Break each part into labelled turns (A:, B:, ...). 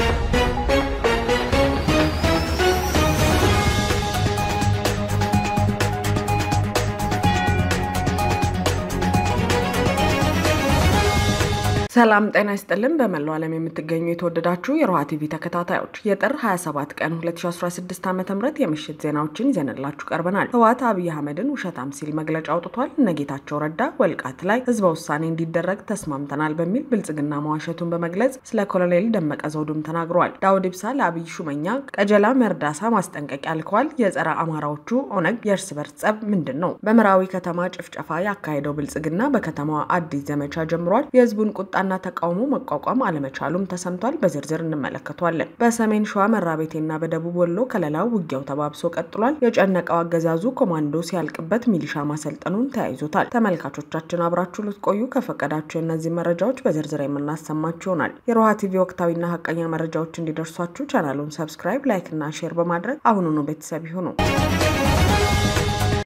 A: Thank you. ሰላም ጤና ይስጥልን። በመላው ዓለም የምትገኙ የተወደዳችሁ የሮሃ ቲቪ ተከታታዮች የጥር 27 ቀን 2016 ዓ ም የምሽት ዜናዎችን ይዘንላችሁ ቀርበናል። ህወሓት አብይ አህመድን ውሸታም ሲል መግለጫ አውጥቷል። እነጌታቸው ረዳ ወልቃት ላይ ህዝበ ውሳኔ እንዲደረግ ተስማምተናል በሚል ብልጽግና መዋሸቱን በመግለጽ ስለ ኮሎኔል ደመቀ ዘውዱም ተናግረዋል። ዳውድ ኢብሳ ለአብይ ሹመኛ ቀጀላ መርዳሳ ማስጠንቀቂያ ልከዋል። የጸረ አማራዎቹ ኦነግ የእርስ በርስ ጸብ ምንድን ነው? በመራዊ ከተማ ጭፍጨፋ ያካሄደው ብልጽግና በከተማዋ አዲስ ዘመቻ ጀምሯል። የህዝቡን ቁጣ ቁጣና ተቃውሞ መቋቋም አለመቻሉም ተሰምቷል። በዝርዝር እንመለከቷለን። በሰሜን ሸዋ መራቤቴና በደቡብ ወሎ ከለላው ውጊያው ተባብሶ ቀጥሏል። የጨነቀው አገዛዙ ኮማንዶ ሲያልቅበት ሚሊሻ ማሰልጠኑን ተያይዞታል። ተመልካቾቻችን አብራችሁ ልትቆዩ ከፈቀዳችሁ እነዚህ መረጃዎች በዝርዝር የምናሰማችሁ ይሆናል። የሮሃ ቲቪ ወቅታዊና ሀቀኛ መረጃዎች እንዲደርሷችሁ ቻናሉን ሰብስክራይብ፣ ላይክ እና ሼር በማድረግ አሁኑኑ ቤተሰብ ይሁኑ።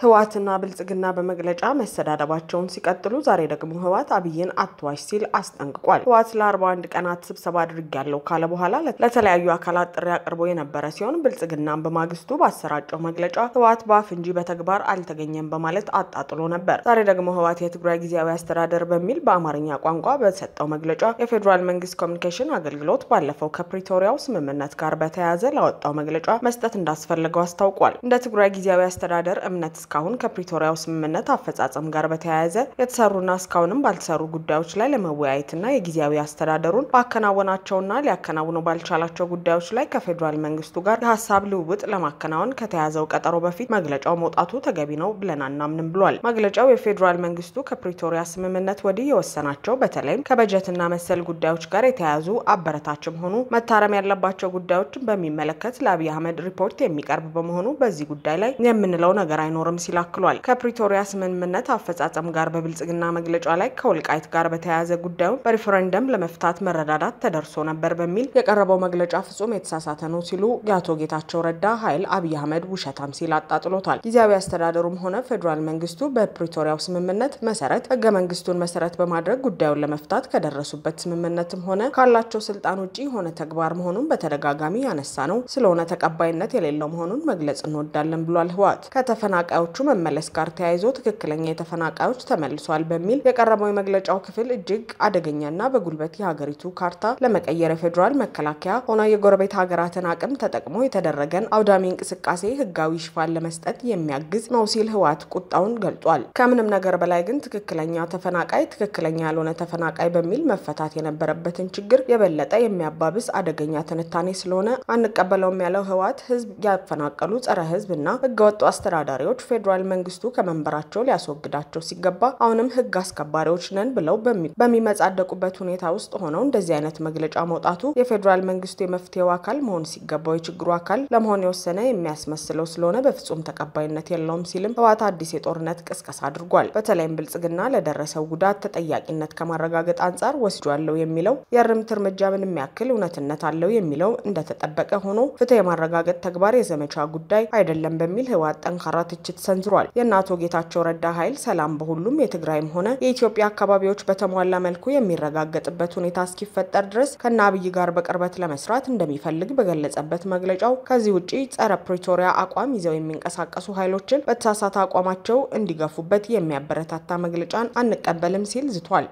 A: ህወሓትና ብልጽግና በመግለጫ መሰዳደባቸውን ሲቀጥሉ ዛሬ ደግሞ ህወሓት አብይን አትዋሽ ሲል አስጠንቅቋል። ህወሓት ለ41 ቀናት ስብሰባ አድርጌያለሁ ካለ በኋላ ለተለያዩ አካላት ጥሪ አቅርቦ የነበረ ሲሆን ብልጽግናን በማግስቱ ባሰራጨው መግለጫ ህወሓት በአፍ እንጂ በተግባር አልተገኘም በማለት አጣጥሎ ነበር። ዛሬ ደግሞ ህወሓት የትግራይ ጊዜያዊ አስተዳደር በሚል በአማርኛ ቋንቋ በሰጠው መግለጫ የፌዴራል መንግስት ኮሚኒኬሽን አገልግሎት ባለፈው ከፕሪቶሪያው ስምምነት ጋር በተያያዘ ላወጣው መግለጫ መስጠት እንዳስፈለገው አስታውቋል። እንደ ትግራይ ጊዜያዊ አስተዳደር እምነት እስካሁን ከፕሪቶሪያው ስምምነት አፈጻጸም ጋር በተያያዘ የተሰሩና እስካሁንም ባልተሰሩ ጉዳዮች ላይ ለመወያየትና የጊዜያዊ አስተዳደሩን ባከናወናቸውና ሊያከናውኑ ባልቻላቸው ጉዳዮች ላይ ከፌዴራል መንግስቱ ጋር የሀሳብ ልውውጥ ለማከናወን ከተያዘው ቀጠሮ በፊት መግለጫው መውጣቱ ተገቢ ነው ብለን አናምንም ብሏል። መግለጫው የፌዴራል መንግስቱ ከፕሪቶሪያ ስምምነት ወዲህ የወሰናቸው በተለይም ከበጀትና መሰል ጉዳዮች ጋር የተያያዙ አበረታችም ሆኑ መታረም ያለባቸው ጉዳዮችን በሚመለከት ለአብይ አህመድ ሪፖርት የሚቀርብ በመሆኑ በዚህ ጉዳይ ላይ የምንለው ነገር አይኖርም ተጠናክሯልም ሲል አክሏል። ከፕሪቶሪያ ስምምነት አፈጻጸም ጋር በብልጽግና መግለጫ ላይ ከወልቃይት ጋር በተያያዘ ጉዳዩን በሪፈረንደም ለመፍታት መረዳዳት ተደርሶ ነበር በሚል የቀረበው መግለጫ ፍጹም የተሳሳተ ነው ሲሉ የአቶ ጌታቸው ረዳ ኃይል አብይ አህመድ ውሸታም ሲል አጣጥሎታል። ጊዜያዊ አስተዳደሩም ሆነ ፌዴራል መንግስቱ በፕሪቶሪያው ስምምነት መሰረት ህገ መንግስቱን መሰረት በማድረግ ጉዳዩን ለመፍታት ከደረሱበት ስምምነትም ሆነ ካላቸው ስልጣን ውጭ የሆነ ተግባር መሆኑን በተደጋጋሚ ያነሳ ነው ስለሆነ ተቀባይነት የሌለው መሆኑን መግለጽ እንወዳለን ብሏል። ህወሓት ከተፈናቃዮች ተፈናቃዮቹ መመለስ ጋር ተያይዞ ትክክለኛ የተፈናቃዮች ተመልሷል በሚል የቀረበው የመግለጫው ክፍል እጅግ አደገኛና በጉልበት የሀገሪቱ ካርታ ለመቀየር የፌዴራል መከላከያ ሆነ የጎረቤት ሀገራትን አቅም ተጠቅሞ የተደረገን አውዳሚ እንቅስቃሴ ህጋዊ ሽፋን ለመስጠት የሚያግዝ ነው ሲል ህወሓት ቁጣውን ገልጧል። ከምንም ነገር በላይ ግን ትክክለኛ ተፈናቃይ ትክክለኛ ያልሆነ ተፈናቃይ በሚል መፈታት የነበረበትን ችግር የበለጠ የሚያባብስ አደገኛ ትንታኔ ስለሆነ አንቀበለውም ያለው ህወሓት ህዝብ ያፈናቀሉ ጸረ ህዝብ እና ህገወጡ አስተዳዳሪዎች የፌዴራል መንግስቱ ከመንበራቸው ሊያስወግዳቸው ሲገባ አሁንም ህግ አስከባሪዎች ነን ብለው በሚመጻደቁበት ሁኔታ ውስጥ ሆነው እንደዚህ አይነት መግለጫ መውጣቱ የፌዴራል መንግስቱ የመፍትሄው አካል መሆን ሲገባው የችግሩ አካል ለመሆን የወሰነ የሚያስመስለው ስለሆነ በፍጹም ተቀባይነት የለውም ሲልም ህወሓት አዲስ የጦርነት ቅስቀሳ አድርጓል። በተለይም ብልጽግና ለደረሰው ጉዳት ተጠያቂነት ከማረጋገጥ አንጻር ወስጇለሁ የሚለው የእርምት እርምጃ ምንም ያክል እውነትነት አለው የሚለው እንደተጠበቀ ሆኖ ፍትህ የማረጋገጥ ተግባር የዘመቻ ጉዳይ አይደለም በሚል ህወሓት ጠንካራ ትችት ሰንዝሯል። የእነ አቶ ጌታቸው ረዳ ኃይል ሰላም በሁሉም የትግራይም ሆነ የኢትዮጵያ አካባቢዎች በተሟላ መልኩ የሚረጋገጥበት ሁኔታ እስኪፈጠር ድረስ ከናብይ አብይ ጋር በቅርበት ለመስራት እንደሚፈልግ በገለጸበት መግለጫው ከዚህ ውጭ ጸረ ፕሪቶሪያ አቋም ይዘው የሚንቀሳቀሱ ኃይሎችን በተሳሳተ አቋማቸው እንዲገፉበት የሚያበረታታ መግለጫን አንቀበልም ሲል ዝቷል።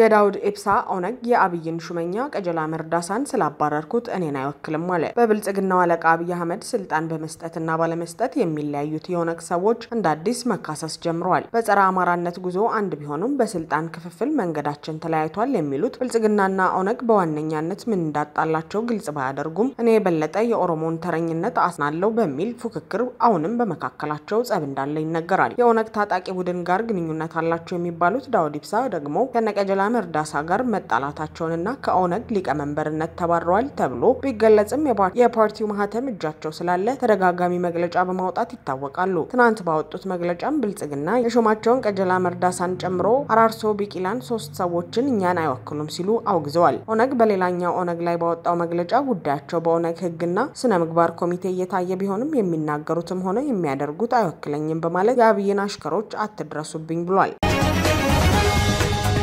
A: የዳውድ ኤብሳ ኦነግ የአብይን ሹመኛ ቀጀላ መርዳሳን ስላባረርኩት እኔን አይወክልም አለ። በብልጽግናው አለቃ አብይ አህመድ ስልጣን በመስጠትና ባለመስጠት የሚለያዩት የኦነግ ሰዎች እንደ አዲስ መካሰስ ጀምረዋል። በጸረ አማራነት ጉዞ አንድ ቢሆኑም በስልጣን ክፍፍል መንገዳችን ተለያይቷል የሚሉት ብልጽግናና ኦነግ በዋነኛነት ምን እንዳጣላቸው ግልጽ ባያደርጉም እኔ የበለጠ የኦሮሞን ተረኝነት አስናለው በሚል ፉክክር አሁንም በመካከላቸው ጸብ እንዳለ ይነገራል። የኦነግ ታጣቂ ቡድን ጋር ግንኙነት አላቸው የሚባሉት ዳውድ ኢብሳ ደግሞ ከነቀጀላ ከአብርሃም እርዳሳ ጋር መጣላታቸውንና ከኦነግ ሊቀመንበርነት ተባረዋል ተብሎ ቢገለጽም የፓርቲው ማህተም እጃቸው ስላለ ተደጋጋሚ መግለጫ በማውጣት ይታወቃሉ። ትናንት ባወጡት መግለጫም ብልጽግና የሾማቸውን ቀጀላ መርዳሳን ጨምሮ አራርሶ ቢቂላን ሶስት ሰዎችን እኛን አይወክሉም ሲሉ አውግዘዋል። ኦነግ በሌላኛው ኦነግ ላይ ባወጣው መግለጫ ጉዳያቸው በኦነግ ህግና ስነ ምግባር ኮሚቴ እየታየ ቢሆንም የሚናገሩትም ሆነ የሚያደርጉት አይወክለኝም በማለት የአብይን አሽከሮች አትድረሱብኝ ብሏል።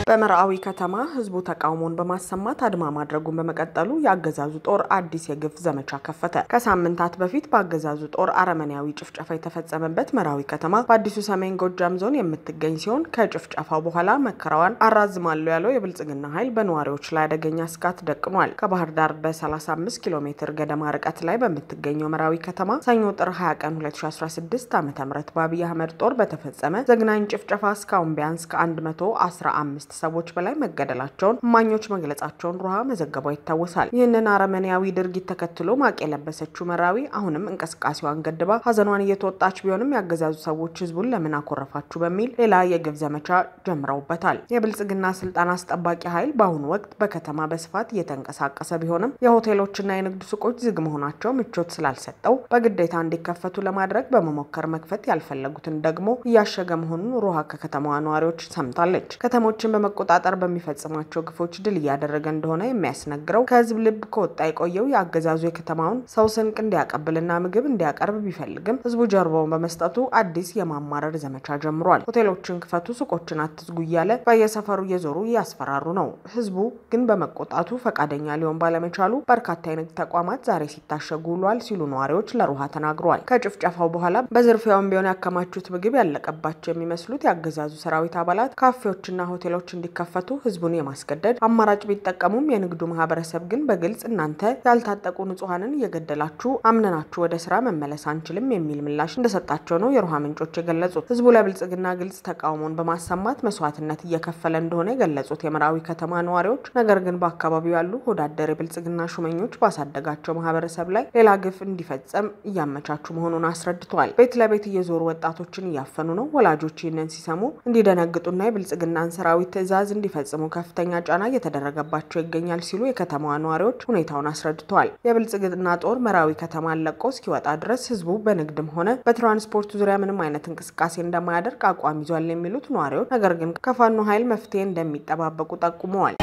A: በመርአዊ ከተማ ህዝቡ ተቃውሞን በማሰማት አድማ ማድረጉን በመቀጠሉ የአገዛዙ ጦር አዲስ የግፍ ዘመቻ ከፈተ። ከሳምንታት በፊት በአገዛዙ ጦር አረመኔያዊ ጭፍጨፋ የተፈጸመበት መርአዊ ከተማ በአዲሱ ሰሜን ጎጃም ዞን የምትገኝ ሲሆን ከጭፍጨፋው በኋላ መከራዋን አራዝማለሁ ያለው የብልጽግና ኃይል በነዋሪዎች ላይ አደገኛ ስጋት ደቅኗል። ከባህር ዳር በ35 ኪሎ ሜትር ገደማ ርቀት ላይ በምትገኘው መርአዊ ከተማ ሰኞ ጥር 20 ቀን 2016 ዓ ም በአብይ አህመድ ጦር በተፈጸመ ዘግናኝ ጭፍጨፋ እስካሁን ቢያንስ ከ115 ሰዎች በላይ መገደላቸውን እማኞች መግለጻቸውን ሩሃ መዘገቧ ይታወሳል። ይህንን አረመኔያዊ ድርጊት ተከትሎ ማቅ የለበሰችው መራዊ አሁንም እንቅስቃሴዋን ገድባ ሀዘኗን እየተወጣች ቢሆንም ያገዛዙ ሰዎች ህዝቡን ለምን አኮረፋችሁ በሚል ሌላ የግብ ዘመቻ ጀምረውበታል። የብልጽግና ስልጣን አስጠባቂ ኃይል በአሁኑ ወቅት በከተማ በስፋት እየተንቀሳቀሰ ቢሆንም የሆቴሎችና የንግድ ሱቆች ዝግ መሆናቸው ምቾት ስላልሰጠው በግዴታ እንዲከፈቱ ለማድረግ በመሞከር መክፈት ያልፈለጉትን ደግሞ እያሸገ መሆኑን ሮሃ ከከተማዋ ነዋሪዎች ሰምታለች። ከተሞችን ለመቆጣጠር በሚፈጽማቸው ግፎች ድል እያደረገ እንደሆነ የሚያስነግረው ከህዝብ ልብ ከወጣ የቆየው የአገዛዙ የከተማውን ሰው ስንቅ እንዲያቀብልና ምግብ እንዲያቀርብ ቢፈልግም ህዝቡ ጀርባውን በመስጠቱ አዲስ የማማረር ዘመቻ ጀምሯል። ሆቴሎችን ክፈቱ፣ ሱቆችን አትዝጉ እያለ በየሰፈሩ እየዞሩ እያስፈራሩ ነው። ህዝቡ ግን በመቆጣቱ ፈቃደኛ ሊሆን ባለመቻሉ በርካታ የንግድ ተቋማት ዛሬ ሲታሸጉ ውሏል ሲሉ ነዋሪዎች ለሩሃ ተናግረዋል። ከጭፍጨፋው በኋላ በዝርፊያውም ቢሆን ያከማቹት ምግብ ያለቀባቸው የሚመስሉት የአገዛዙ ሰራዊት አባላት ካፌዎችና ሆቴሎች እንዲከፈቱ ህዝቡን የማስገደድ አማራጭ ቢጠቀሙም የንግዱ ማህበረሰብ ግን በግልጽ እናንተ ያልታጠቁ ንጹሐንን እየገደላችሁ አምነናችሁ ወደ ስራ መመለስ አንችልም የሚል ምላሽ እንደሰጣቸው ነው የሮሃ ምንጮች የገለጹት። ህዝቡ ለብልጽግና ግልጽ ተቃውሞን በማሰማት መስዋዕትነት እየከፈለ እንደሆነ የገለጹት የመራዊ ከተማ ነዋሪዎች፣ ነገር ግን በአካባቢው ያሉ ወዳደር የብልጽግና ሹመኞች ባሳደጋቸው ማህበረሰብ ላይ ሌላ ግፍ እንዲፈጸም እያመቻቹ መሆኑን አስረድተዋል። ቤት ለቤት እየዞሩ ወጣቶችን እያፈኑ ነው። ወላጆች ይህንን ሲሰሙ እንዲደነግጡና የብልጽግናን ሰራዊት ትዕዛዝ እንዲፈጽሙ ከፍተኛ ጫና እየተደረገባቸው ይገኛል ሲሉ የከተማዋ ነዋሪዎች ሁኔታውን አስረድተዋል። የብልጽግና ጦር መራዊ ከተማን ለቆ እስኪወጣ ድረስ ህዝቡ በንግድም ሆነ በትራንስፖርቱ ዙሪያ ምንም አይነት እንቅስቃሴ እንደማያደርግ አቋም ይዟል የሚሉት ነዋሪዎች ነገር ግን ከፋኖ ኃይል መፍትሄ እንደሚጠባበቁ ጠቁመዋል።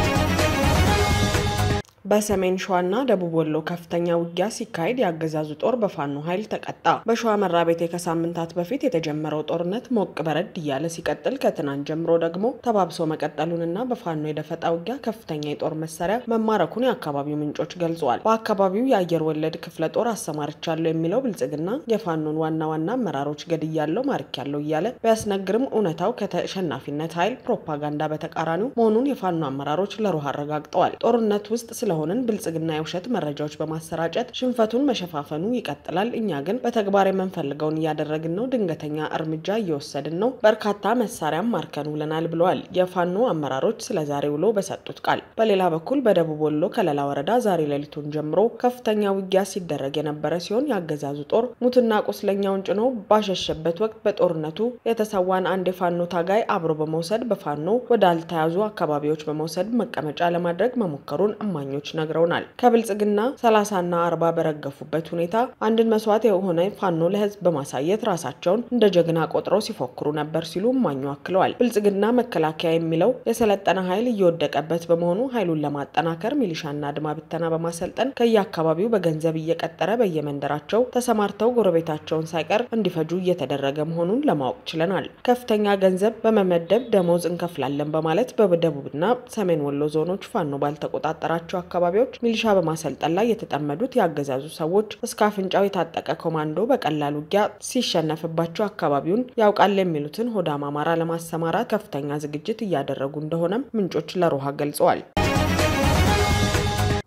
A: በሰሜን ሸዋና ደቡብ ወሎ ከፍተኛ ውጊያ ሲካሄድ የአገዛዙ ጦር በፋኖ ኃይል ተቀጣ። በሸዋ መራ ቤቴ ከሳምንታት በፊት የተጀመረው ጦርነት ሞቅ በረድ እያለ ሲቀጥል ከትናንት ጀምሮ ደግሞ ተባብሶ መቀጠሉንና በፋኖ የደፈጣ ውጊያ ከፍተኛ የጦር መሳሪያ መማረኩን የአካባቢው ምንጮች ገልጸዋል። በአካባቢው የአየር ወለድ ክፍለ ጦር አሰማርቻለሁ የሚለው ብልጽግና የፋኖን ዋና ዋና አመራሮች ገድያለሁ፣ ማርኪያለሁ እያለ ቢያስነግርም እውነታው ከተሸናፊነት ኃይል ፕሮፓጋንዳ በተቃራኒው መሆኑን የፋኖ አመራሮች ለሮሃ አረጋግጠዋል። ጦርነት ውስጥ ስለ ስለሆንን ብልጽግና የውሸት መረጃዎች በማሰራጨት ሽንፈቱን መሸፋፈኑ ይቀጥላል። እኛ ግን በተግባር የምንፈልገውን እያደረግን ነው። ድንገተኛ እርምጃ እየወሰድን ነው። በርካታ መሳሪያም ማርከን ውለናል ብለዋል የፋኖ አመራሮች ስለ ዛሬ ውሎ በሰጡት ቃል። በሌላ በኩል በደቡብ ወሎ ከለላ ወረዳ ዛሬ ሌሊቱን ጀምሮ ከፍተኛ ውጊያ ሲደረግ የነበረ ሲሆን የአገዛዙ ጦር ሙትና ቁስለኛውን ጭኖ ባሸሸበት ወቅት በጦርነቱ የተሰዋን አንድ የፋኖ ታጋይ አብሮ በመውሰድ በፋኖ ወዳልተያዙ አካባቢዎች በመውሰድ መቀመጫ ለማድረግ መሞከሩን እማኞች ምንጮች ነግረውናል። ከብልጽግና 30ና 40 በረገፉበት ሁኔታ አንድን መስዋዕት የሆነ ፋኖ ለህዝብ በማሳየት ራሳቸውን እንደ ጀግና ቆጥረው ሲፎክሩ ነበር ሲሉ ማኙ አክለዋል። ብልጽግና መከላከያ የሚለው የሰለጠነ ኃይል እየወደቀበት በመሆኑ ኃይሉን ለማጠናከር ሚሊሻና አድማ ብተና በማሰልጠን ከየአካባቢው በገንዘብ እየቀጠረ በየመንደራቸው ተሰማርተው ጎረቤታቸውን ሳይቀር እንዲፈጁ እየተደረገ መሆኑን ለማወቅ ችለናል። ከፍተኛ ገንዘብ በመመደብ ደሞዝ እንከፍላለን በማለት በደቡብና ሰሜን ወሎ ዞኖች ፋኖ ባልተቆጣጠራቸው አካባቢዎች ሚሊሻ በማሰልጠን ላይ የተጠመዱት ያገዛዙ ሰዎች እስከ አፍንጫው የታጠቀ ኮማንዶ በቀላል ውጊያ ሲሸነፍባቸው አካባቢውን ያውቃል የሚሉትን ሆዳም አማራ ለማሰማራት ከፍተኛ ዝግጅት እያደረጉ እንደሆነም ምንጮች ለሮሃ ገልጸዋል።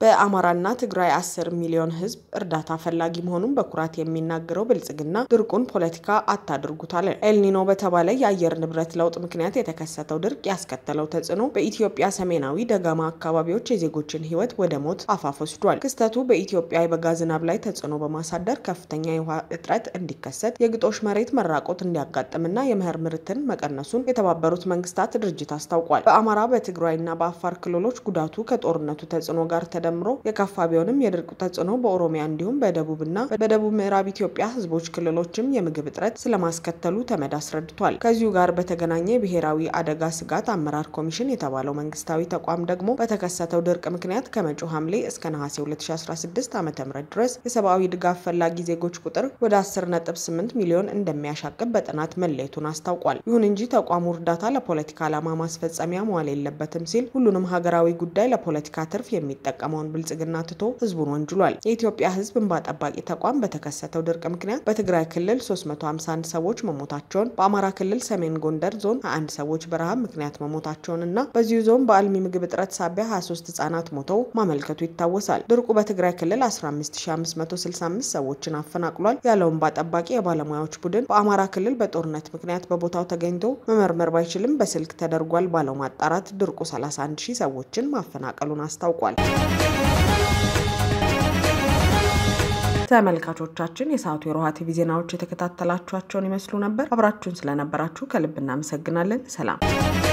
A: በአማራና ትግራይ አስር ሚሊዮን ህዝብ እርዳታ ፈላጊ መሆኑን በኩራት የሚናገረው ብልጽግና ድርቁን ፖለቲካ አታድርጉታል። ኤልኒኖ በተባለ የአየር ንብረት ለውጥ ምክንያት የተከሰተው ድርቅ ያስከተለው ተጽዕኖ በኢትዮጵያ ሰሜናዊ ደጋማ አካባቢዎች የዜጎችን ህይወት ወደ ሞት አፋፍ ወስዷል። ክስተቱ በኢትዮጵያ የበጋ ዝናብ ላይ ተጽዕኖ በማሳደር ከፍተኛ የውሃ እጥረት እንዲከሰት፣ የግጦሽ መሬት መራቆት እንዲያጋጥምና የመኸር ምርትን መቀነሱን የተባበሩት መንግስታት ድርጅት አስታውቋል። በአማራ በትግራይና በአፋር ክልሎች ጉዳቱ ከጦርነቱ ተጽዕኖ ጋር ተደ ተደምሮ የከፋ ቢሆንም የድርቁ ተጽዕኖ በኦሮሚያ እንዲሁም በደቡብና በደቡብ ምዕራብ ኢትዮጵያ ህዝቦች ክልሎችም የምግብ እጥረት ስለማስከተሉ ተመድ አስረድቷል። ከዚሁ ጋር በተገናኘ ብሔራዊ አደጋ ስጋት አመራር ኮሚሽን የተባለው መንግስታዊ ተቋም ደግሞ በተከሰተው ድርቅ ምክንያት ከመጪው ሐምሌ እስከ ነሐሴ 2016 ዓ ም ድረስ የሰብአዊ ድጋፍ ፈላጊ ዜጎች ቁጥር ወደ 10.8 ሚሊዮን እንደሚያሻቅብ በጥናት መለየቱን አስታውቋል። ይሁን እንጂ ተቋሙ እርዳታ ለፖለቲካ ዓላማ ማስፈጸሚያ መዋል የለበትም ሲል ሁሉንም ሀገራዊ ጉዳይ ለፖለቲካ ትርፍ የሚጠቀሙ የሰላማውን ብልጽግና ትቶ ህዝቡን ወንጅሏል። የኢትዮጵያ ህዝብ እንባ ጠባቂ ተቋም በተከሰተው ድርቅ ምክንያት በትግራይ ክልል 351 ሰዎች መሞታቸውን፣ በአማራ ክልል ሰሜን ጎንደር ዞን 21 ሰዎች በረሃብ ምክንያት መሞታቸውን እና በዚሁ ዞን በአልሚ ምግብ እጥረት ሳቢያ 23 ህጻናት ሞተው ማመልከቱ ይታወሳል። ድርቁ በትግራይ ክልል 15565 ሰዎችን አፈናቅሏል ያለው እንባ ጠባቂ የባለሙያዎች ቡድን በአማራ ክልል በጦርነት ምክንያት በቦታው ተገኝቶ መመርመር ባይችልም በስልክ ተደርጓል ባለው ማጣራት ድርቁ 31000 ሰዎችን ማፈናቀሉን አስታውቋል። ተመልካቾቻችን የሰዓቱ የሮሃ ቲቪ ዜናዎች የተከታተላችኋቸውን ይመስሉ ነበር። አብራችሁን ስለነበራችሁ ከልብ እናመሰግናለን። ሰላም